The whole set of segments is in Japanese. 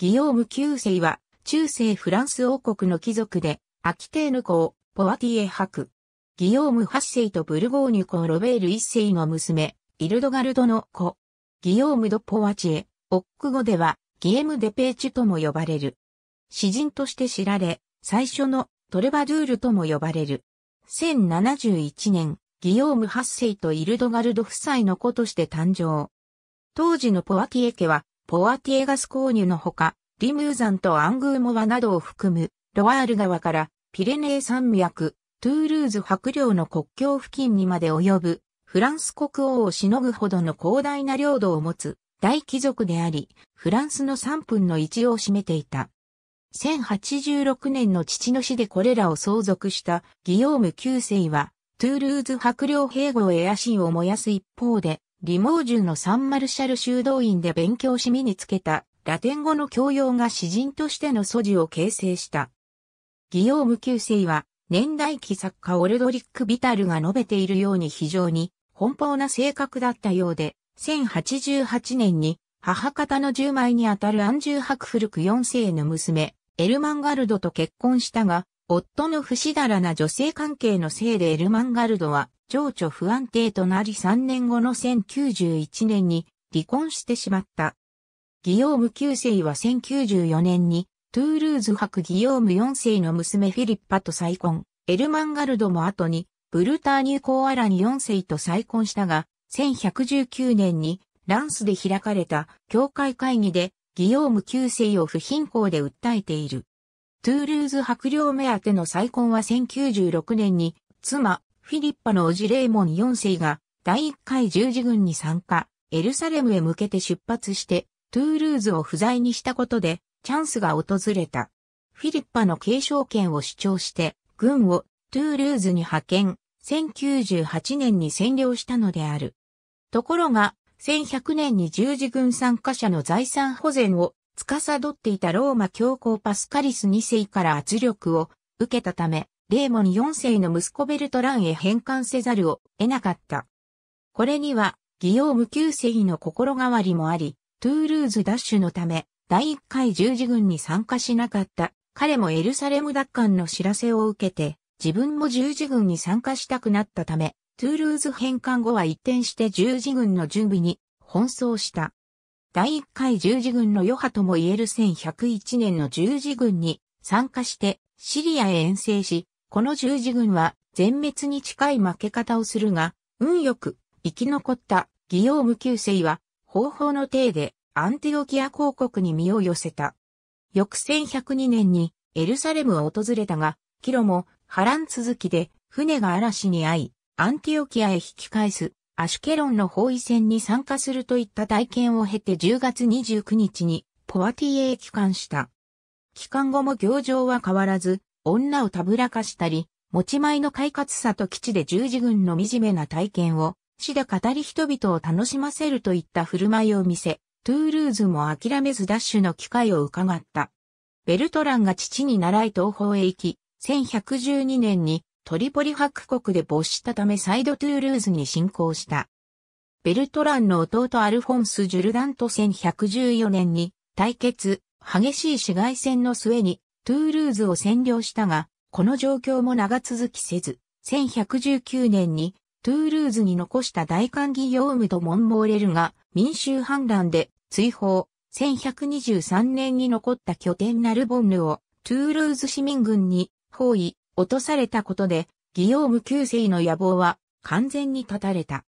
ギヨーム9世は、中世フランス王国の貴族で、アキテーヌ公、ポワティエ博。ギヨーム8世とブルゴーニュ公ロベール1世の娘、イルドガルドの子。ギヨーム・ド・ポワチエ、オック語では、ギエム・デ・ペーチュとも呼ばれる。詩人として知られ、最初のトレバドゥールとも呼ばれる。1071年、ギヨーム8世とイルドガルド夫妻の子として誕生。当時のポワティエ家は、ポアティエガス購入のほか、リムーザンとアングーモワなどを含む、ロワール川からピレネー山脈、トゥールーズ白領の国境付近にまで及ぶ、フランス国王をしのぐほどの広大な領土を持つ大貴族であり、フランスの3分の1を占めていた。1086年の父の死でこれらを相続したギヨーム9世は、トゥールーズ白領併合へ野心を燃やす一方で、リモージュのサンマルシャル修道院で勉強し身につけたラテン語の教養が詩人としての素地を形成した。ギオーム9世は年代記作家オルドリック・ビタルが述べているように非常に奔放な性格だったようで、1088年に母方の10枚にあたるアンジュー・ハクフルク4世の娘、エルマンガルドと結婚したが、夫の不死だらな女性関係のせいでエルマンガルドは情緒不安定となり3年後の1091年に離婚してしまった。ギオーム9世は1094年にトゥールーズ博ギオーム4世の娘フィリッパと再婚、エルマンガルドも後にブルターニュコーアラニ4世と再婚したが、1119年にランスで開かれた教会会議でギオーム9世を不貧困で訴えている。トゥールーズ博領目当ての再婚は1096年に妻フィリッパのオジレーモン4世が第1回十字軍に参加、エルサレムへ向けて出発して、トゥールーズを不在にしたことで、チャンスが訪れた。フィリッパの継承権を主張して、軍をトゥールーズに派遣、1098年に占領したのである。ところが、1100年に十字軍参加者の財産保全を司っていたローマ教皇パスカリス2世から圧力を受けたため、レーモン4世の息子ベルトランへ返還せざるを得なかった。これには、ギヨーム9世の心変わりもあり、トゥールーズ奪取のため、第1回十字軍に参加しなかった。彼もエルサレム奪還の知らせを受けて、自分も十字軍に参加したくなったため、トゥールーズ返還後は一転して十字軍の準備に奔走した。第1回十字軍の余波とも言える1101年の十字軍に参加してシリアへ遠征し、この十字軍は全滅に近い負け方をするが、運よく生き残ったギヨーム9世は方法の体でアンティオキア公国に身を寄せた。翌1102年にエルサレムを訪れたが、キロも波乱続きで船が嵐に遭い、アンティオキアへ引き返すアシュケロンの包囲戦に参加するといった体験を経て10月29日にポワティエへ帰還した。帰還後も行状は変わらず、女をたぶらかしたり、持ち前の快活さと基地で十字軍の惨めな体験を、死で語り人々を楽しませるといった振る舞いを見せ、トゥールーズも諦めずダッシュの機会を伺った。ベルトランが父に習い東方へ行き、1112年にトリポリ博国で没したためサイドトゥールーズに侵攻した。ベルトランの弟アルフォンス・ジュルダンと1114年に対決、激しい紫外線の末にトゥールーズを占領したが、この状況も長続きせず、1119年にトゥールーズに残した大歓議ー務とモンモーレルが民衆反乱で追放、1123年に残った拠点ナルボンヌをトゥールーズ市民軍に包囲、落とされたことで、ギヨーム旧世の野望は完全に断たれた。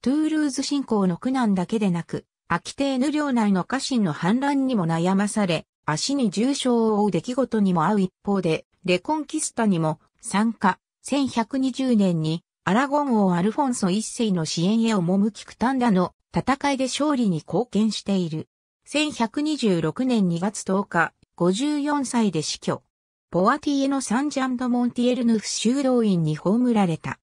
トゥールーズ侵攻の苦難だけでなく、アキテーヌ領内の家臣の反乱にも悩まされ、足に重傷を負う出来事にも合う一方で、レコンキスタにも参加、1120年にアラゴン王アルフォンソ一世の支援へ赴きクタンダの戦いで勝利に貢献している。1126年2月10日、54歳で死去。ポアティエのサンジャンド・モンティエルヌフ修道院に葬られた。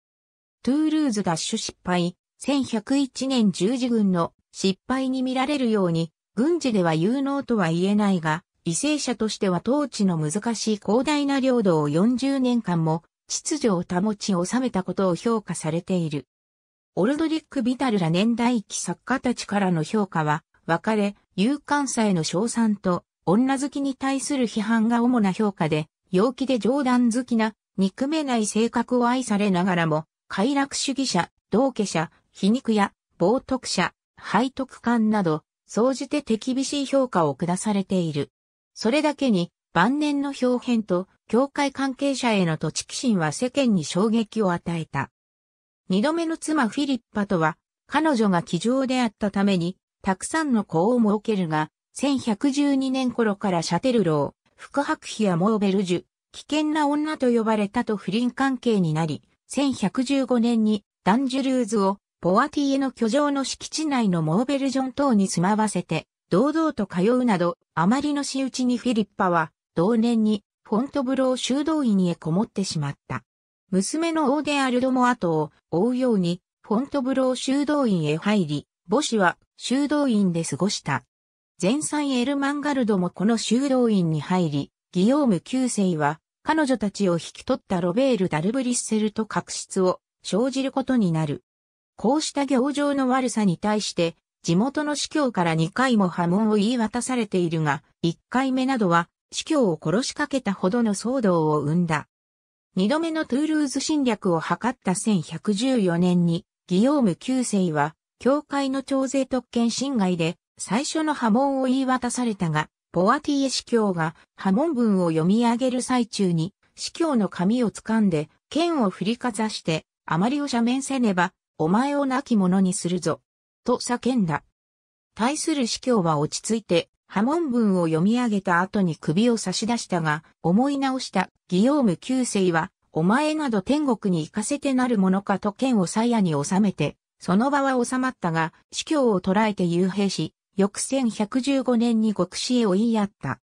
トゥールーズ奪取失敗、1101年十字軍の失敗に見られるように、軍事では有能とは言えないが、犠牲者としては統治の難しい広大な領土を40年間も秩序を保ち収めたことを評価されている。オルドリック・ビタルら年代記作家たちからの評価は、別れ、勇敢さへの称賛と、女好きに対する批判が主な評価で、陽気で冗談好きな、憎めない性格を愛されながらも、快楽主義者、道家者、皮肉や、冒涜者、背徳感など、総じて手厳しい評価を下されている。それだけに晩年の表変と教会関係者への土地寄進は世間に衝撃を与えた。二度目の妻フィリッパとは、彼女が気丈であったために、たくさんの子を設けるが、1112年頃からシャテルロー、副白皮やモーベルジュ、危険な女と呼ばれたと不倫関係になり、1115年にダンジュルーズをボアティエの居城の敷地内のモーベルジョン等に住まわせて、堂々と通うなど、あまりの仕打ちにフィリッパは、同年に、フォントブロー修道院へこもってしまった。娘のオーデアルドも後を追うように、フォントブロー修道院へ入り、母子は修道院で過ごした。前妻エルマンガルドもこの修道院に入り、ギオーム九世は、彼女たちを引き取ったロベール・ダルブリッセルと確執を生じることになる。こうした行情の悪さに対して、地元の司教から2回も波紋を言い渡されているが、1回目などは司教を殺しかけたほどの騒動を生んだ。2度目のトゥールーズ侵略を図った1114年に、ギヨーム9世は、教会の徴税特権侵害で、最初の波紋を言い渡されたが、ポアティエ司教が波紋文を読み上げる最中に、司教の髪を掴んで、剣を振りかざして、あまりを赦免せねば、お前を亡き者にするぞ。と叫んだ。対する司教は落ち着いて、波紋文を読み上げた後に首を差し出したが、思い直したギヨーム九世は、お前など天国に行かせてなるものかと剣を鞘に収めて、その場は収まったが、司教を捕らえて幽閉し、翌1115年に極死へ追いやった。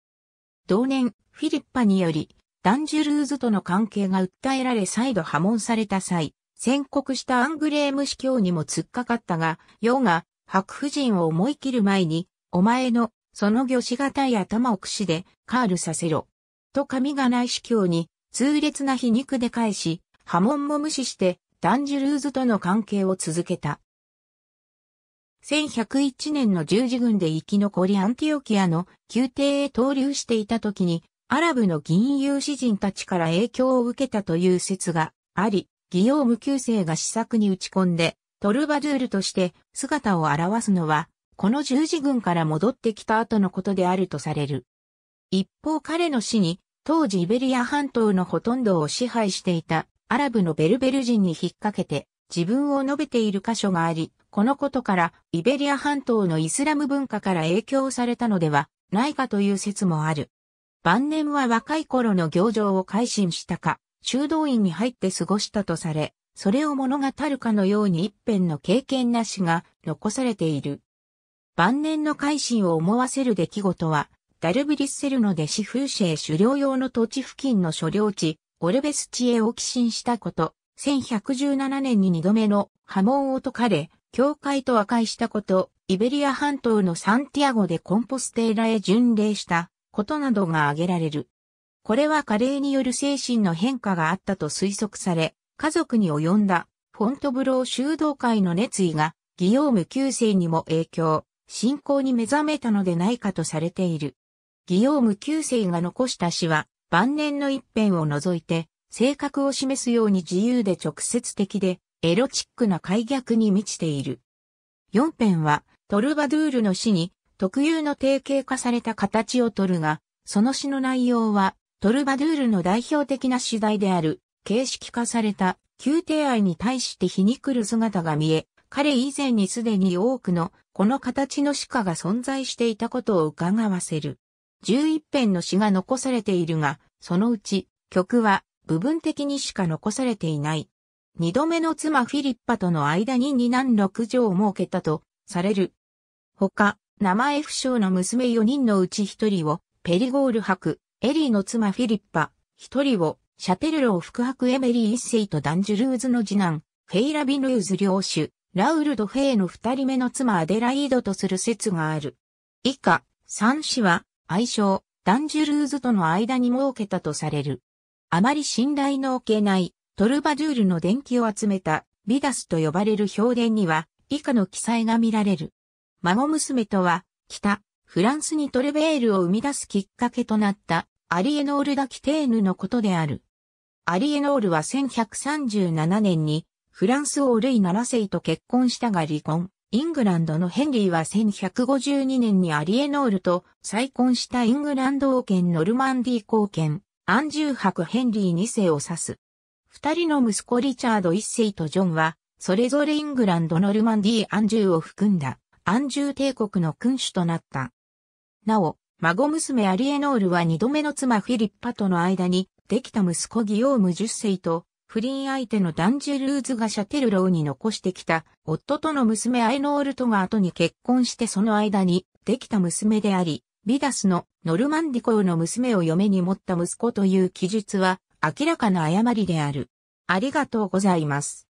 同年、フィリッパにより、ダンジュルーズとの関係が訴えられ再度破門された際、宣告したアングレーム司教にも突っかかったが、ヨが白夫人を思い切る前に、お前のその魚しがたい頭を串でカールさせろ。と神がない司教に痛烈な皮肉で返し、波紋も無視してダンジュルーズとの関係を続けた。1101年の十字軍で生き残りアンティオキアの宮廷へ投留していた時に、アラブの銀融詩人たちから影響を受けたという説があり、ギヨーム旧世が試作に打ち込んで、トルバドゥールとして姿を現すのは、この十字軍から戻ってきた後のことであるとされる。一方彼の死に、当時イベリア半島のほとんどを支配していたアラブのベルベル人に引っ掛けて自分を述べている箇所があり、このことからイベリア半島のイスラム文化から影響されたのではないかという説もある。晩年は若い頃の行情を改心したか、修道院に入って過ごしたとされ、それを物語るかのように一辺の経験なしが残されている。晩年の改心を思わせる出来事は、ダルビリッセルの弟子風シ狩猟用の土地付近の所領地、オルベス地へを寄進したこと、1117年に二度目の波紋を解かれ、教会と和解したこと、イベリア半島のサンティアゴでコンポステーラへ巡礼したことなどが挙げられる。これは加齢による精神の変化があったと推測され、家族に及んだフォントブロー修道会の熱意が、ギオーム9世にも影響、信仰に目覚めたのでないかとされている。ギオーム9世が残した詩は、晩年の一辺を除いて、性格を示すように自由で直接的で、エロチックな解逆に満ちている。4編は、トルバドゥールの詩に、特有の定型化された形をとるが、その詩の内容は、トルバドゥールの代表的な主題である、形式化された宮廷愛に対して皮肉る姿が見え、彼以前にすでに多くのこの形の鹿が存在していたことを伺わせる。11編の詩が残されているが、そのうち曲は部分的にしか残されていない。二度目の妻フィリッパとの間に二男六女を設けたとされる。他、名前不詳の娘4人のうち1人をペリゴール博。エリーの妻フィリッパ、一人を、シャペルロー副伯エメリー一世とダンジュルーズの次男、フェイラ・ビヌーズ領主、ラウルド・フェイの二人目の妻アデライードとする説がある。以下、三子は、愛称、ダンジュルーズとの間に設けたとされる。あまり信頼の置けない、トルバドゥールの伝記を集めた、ビダスと呼ばれる評伝には、以下の記載が見られる。孫娘とは、北、フランスにトルベールを生み出すきっかけとなった、アリエノール・ダ・キテーヌのことである。アリエノールは1137年にフランス王ルイ7世と結婚したが離婚。イングランドのヘンリーは1152年にアリエノールと再婚したイングランド王権ノルマンディー公権、アンジュー伯ヘンリー2世を指す。二人の息子リチャード1世とジョンは、それぞれイングランドノルマンディーアンジューを含んだ、アンジュー帝国の君主となった。なお、孫娘アリエノールは二度目の妻フィリッパとの間に、できた息子ギオーム10世と、不倫相手のダンジェルーズがシャテルローに残してきた、夫との娘アイノールとが後に結婚してその間に、できた娘であり、ビダスのノルマンディコ公の娘を嫁に持った息子という記述は、明らかな誤りである。ありがとうございます。